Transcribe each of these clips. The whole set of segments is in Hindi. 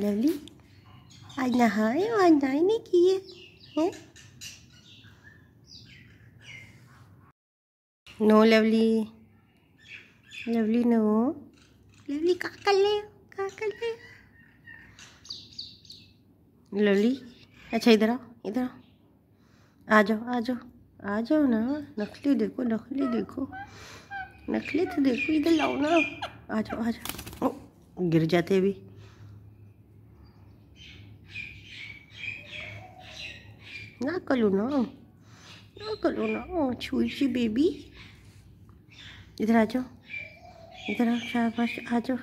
लवली आज नहाए और आज नहाए नहीं किए हैं no lovely lovely no lovely का कर ले का कर ले लवली अच्छा इधर आओ इधर आओ आ जाओ आ जाओ आ जाओ ना नकली देखो नकली देखो नकली तो देखो इधर लाओ ना आ जाओ आ जाओ गिर जाते अभी ना करो ना ना करो ना छुई सी बेबी इधर आ जाओ इधर आओ चार आ जाओ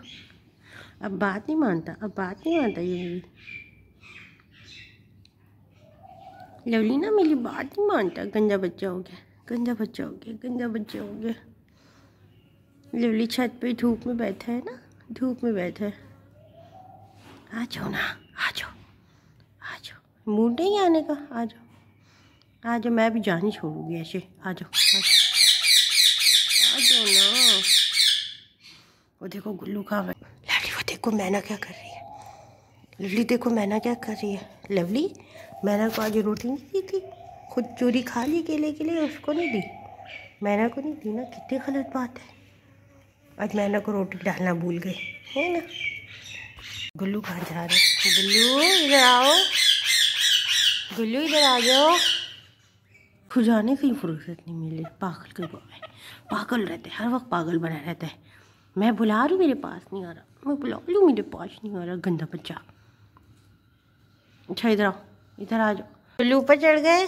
अब बात नहीं मानता अब बात नहीं मानता ये भी, लवली ना मेरी बात नहीं मानता गंजा बच्चा हो गया गंजा बच्चा हो गया गंजा बच्चा हो गया लवली छत पे धूप में बैठा है ना धूप में बैठा है आ जाओ ना आ जाओ आ जाओ मूड नहीं आने का आ जाओ आ जाओ मैं भी जान ही छोड़ूंगी ऐसे आ जाओ आ जाओ ना वो देखो गुल्लू खा लवली वो देखो मैना क्या कर रही है लवली देखो मैना क्या कर रही है लवली मैना को आज रोटी नहीं दी थी खुद चोरी खा ली केले के लिए उसको नहीं दी मैना को नहीं दी ना कितनी गलत बात है आज मैना को रोटी डालना भूल गई है ना गुल्लू कहाँ जा रहे गुल्लू इधर आओ गुल्लू इधर आ जाओ खुजाने से ही फुर्सत नहीं रही पागल के गो में पागल रहते हर वक्त पागल बना रहता है मैं बुला रही मेरे पास नहीं आ रहा मैं बुला लूँ मेरे पास नहीं आ रहा गंदा बच्चा अच्छा इधर आओ इधर आ जाओ गुल्लू ऊपर चढ़ गए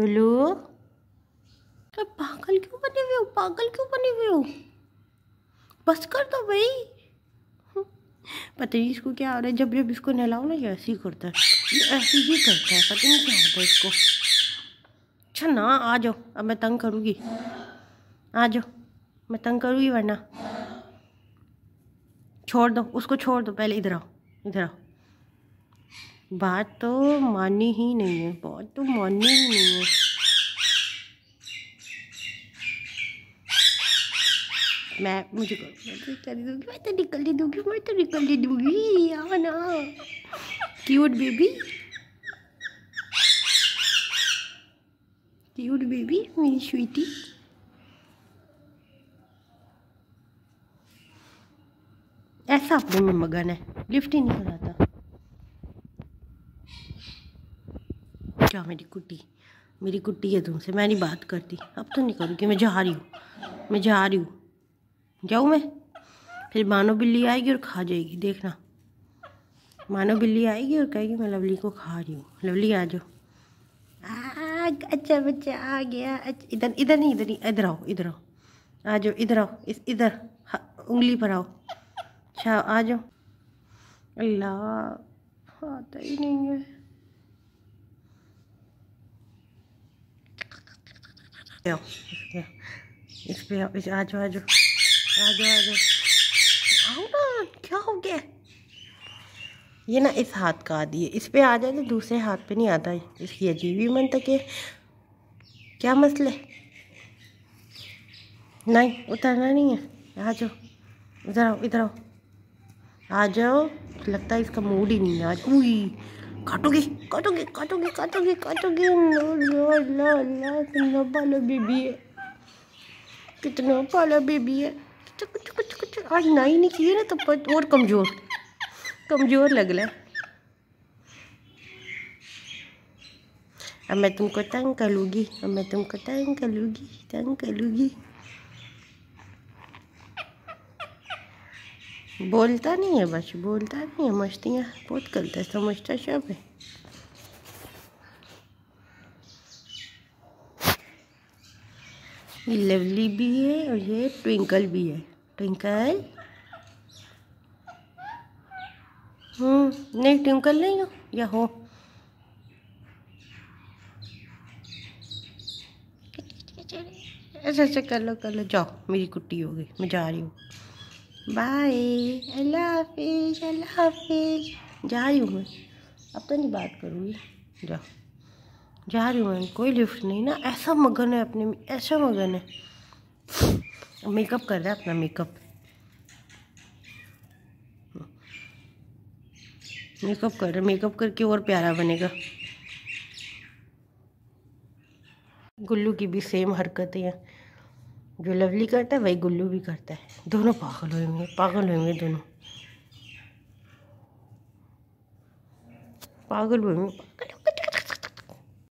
गुल्लू पागल क्यों बने हुए हो पागल क्यों बने हुए हो बस कर दो भाई पता नहीं इसको क्या हो रहा है जब जब इसको नहलाओ ना ये ऐसे ही करता है ये ऐसे ही करता है पता नहीं क्या होता है इसको अच्छा ना आ जाओ अब मैं तंग करूँगी आ जाओ मैं तंग करूँगी वरना छोड़ दो उसको छोड़ दो पहले इधर आओ इधर आओ बात तो मानी ही नहीं है बात तो माननी ही नहीं है मैं मुझे निकल दूँगी मैं तो निकल ही दूंगी मैं तो निकल ही दूंगी आना क्यूट बेबी क्यूट बेबी मेरी स्वीटी ऐसा अपने में मगन है लिफ्ट ही नहीं कराता क्या मेरी कुटी मेरी कुटी है तुमसे मैं नहीं बात करती अब तो नहीं करूँगी मैं जा रही हूँ मैं जा रही हूँ जाऊँ मैं फिर मानो बिल्ली आएगी और खा जाएगी देखना मानो बिल्ली आएगी और कहेगी मैं लवली को खा रही हूँ लवली आ जाओ अच्छा बच्चा आ गया अच्छा इधर इधर नहीं इधर नहीं इधर आओ इधर आओ आ जाओ इधर आओ इस इधर उंगली पर आओ अच्छा आ जाओ अल्लाह आता ही नहीं है इस पे आओ इस पे आओ आ जाओ आ जाओ आ जाओ आ जाओ आओ ना क्या हो गया ये ना इस हाथ का आदि है इस पे आ जाए तो दूसरे हाथ पे नहीं आता इसकी अजीब ही मन तक है क्या मसले है नहीं उतरना नहीं है आ जाओ इधर आओ इधर आओ आ जाओ लगता है इसका मूड ही नहीं है आज काटोगी काटोगे काटोगे काटोगे काटोगे काटोगे लो लो लो कितना पाला बेबी है कितना पाला बेबी है कुछ कुछ कुछ आज ना ही नहीं चाहिए ना तो और कमज़ोर कमज़ोर लग रहा है अब मैं तुमको तंग कर लूँगी अब मैं तुमको तंग कर तंग कर बोलता नहीं है बस बोलता नहीं है मस्तियाँ बहुत गलत है समझता सब है ये लवली भी है और ये ट्विंकल भी है ट्विंकल हम्म नहीं ट्विंकल नहीं हो या हो ऐसे अच्छा, ऐसे अच्छा, कर लो कर लो जाओ मेरी कुट्टी हो गई मैं जा रही हूँ बाय अल्लाह हाफिज अल्लाह हाफिज जा रही हूँ मैं अब तो नहीं बात करूँगी जाओ जा रही हूँ मैं कोई लिफ्ट नहीं ना ऐसा मगन है अपने में ऐसा मगन है मेकअप कर रहा है अपना मेकअप मेकअप कर रहा मेकअप करके और प्यारा बनेगा गुल्लू की भी सेम हरकत है जो लवली करता है वही गुल्लू भी करता है दोनों पागल होंगे पागल होंगे दोनों पागल हुए पागल